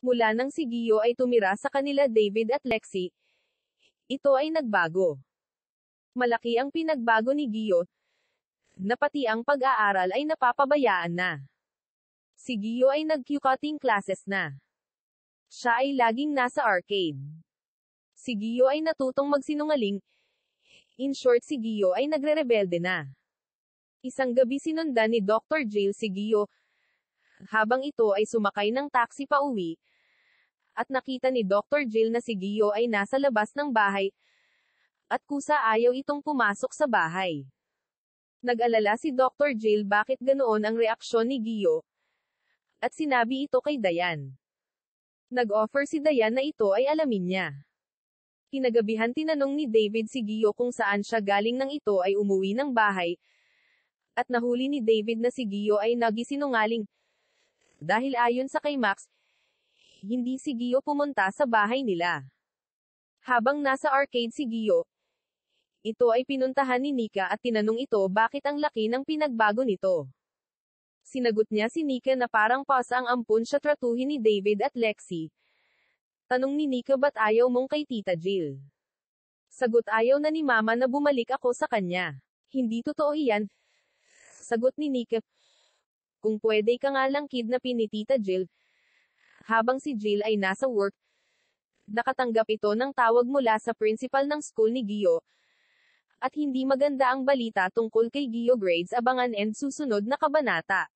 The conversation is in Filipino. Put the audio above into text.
Mula nang si Gio ay tumira sa kanila David at Lexi, ito ay nagbago. Malaki ang pinagbago ni Gio, na pati ang pag-aaral ay napapabayaan na. Si Gio ay nag-cutting classes na. Siya ay laging nasa arcade. Si Gio ay natutong magsinungaling. In short, si Gio ay nagre-rebelde na. Isang gabi sinundan ni Dr. Jail si Gio, habang ito ay sumakay ng taxi pauwi, at nakita ni Dr. Jill na si Gio ay nasa labas ng bahay, at kusa ayaw itong pumasok sa bahay. Nag-alala si Dr. Jill bakit ganoon ang reaksyon ni Gio, at sinabi ito kay Dayan. Nag-offer si Dayan na ito ay alamin niya. Kinagabihan tinanong ni David si Gio kung saan siya galing nang ito ay umuwi ng bahay, at nahuli ni David na si Gio ay nagisinungaling, dahil ayon sa kay Max, hindi si Gio pumunta sa bahay nila. Habang nasa arcade si Gio, ito ay pinuntahan ni Nika at tinanong ito bakit ang laki ng pinagbago nito. Sinagot niya si Nika na parang pasa ang ampun siya tratuhin ni David at Lexi. Tanong ni Nika ba't ayaw mong kay Tita Jill? Sagot ayaw na ni Mama na bumalik ako sa kanya. Hindi totoo iyan. Sagot ni Nika, kung pwede ka nga lang kidnapin ni Tita Jill, habang si Jill ay nasa work, nakatanggap ito ng tawag mula sa principal ng school ni Gio, at hindi maganda ang balita tungkol kay Gio Grades abangan and susunod na kabanata.